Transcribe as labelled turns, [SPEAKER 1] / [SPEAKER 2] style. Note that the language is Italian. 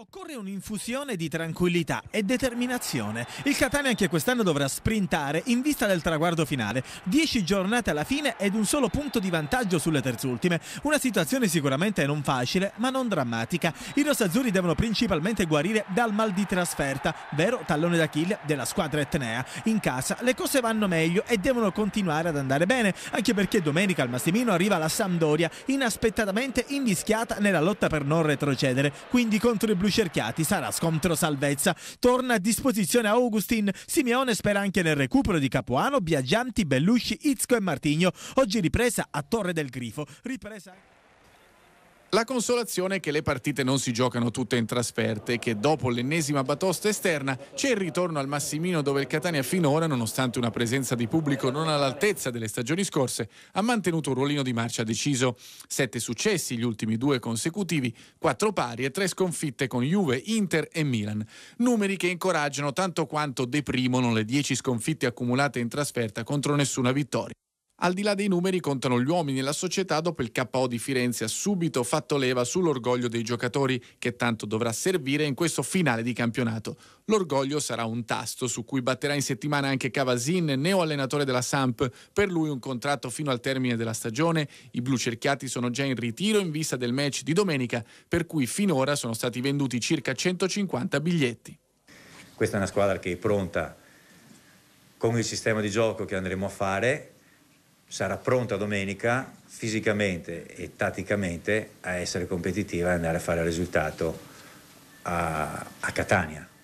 [SPEAKER 1] Occorre un'infusione di tranquillità e determinazione. Il Catania anche quest'anno dovrà sprintare in vista del traguardo finale. Dieci giornate alla fine ed un solo punto di vantaggio sulle terzultime. Una situazione sicuramente non facile, ma non drammatica. I rosazzurri devono principalmente guarire dal mal di trasferta, vero tallone d'Achille della squadra etnea. In casa le cose vanno meglio e devono continuare ad andare bene, anche perché domenica al Massimino arriva la Sampdoria, inaspettatamente invischiata nella lotta per non retrocedere. Quindi contro i blu cerchiati sarà scontro salvezza. Torna a disposizione Augustin. Simeone spera anche nel recupero di Capuano, Biagianti,
[SPEAKER 2] Bellusci, Izco e Martigno. Oggi ripresa a Torre del Grifo. Ripresa... La consolazione è che le partite non si giocano tutte in trasferte e che dopo l'ennesima batosta esterna c'è il ritorno al Massimino dove il Catania finora, nonostante una presenza di pubblico non all'altezza delle stagioni scorse, ha mantenuto un ruolino di marcia deciso. Sette successi, gli ultimi due consecutivi, quattro pari e tre sconfitte con Juve, Inter e Milan. Numeri che incoraggiano tanto quanto deprimono le dieci sconfitte accumulate in trasferta contro nessuna vittoria. Al di là dei numeri contano gli uomini e la società dopo il KO di Firenze ha subito fatto leva sull'orgoglio dei giocatori che tanto dovrà servire in questo finale di campionato. L'orgoglio sarà un tasto su cui batterà in settimana anche Cavasin, neo allenatore della Samp, per lui un contratto fino al termine della stagione. I blu cerchiati sono già in ritiro in vista del match di domenica, per cui finora sono stati venduti circa 150 biglietti.
[SPEAKER 3] Questa è una squadra che è pronta con il sistema di gioco che andremo a fare sarà pronta domenica fisicamente e tatticamente a essere competitiva e andare a fare il risultato a, a Catania.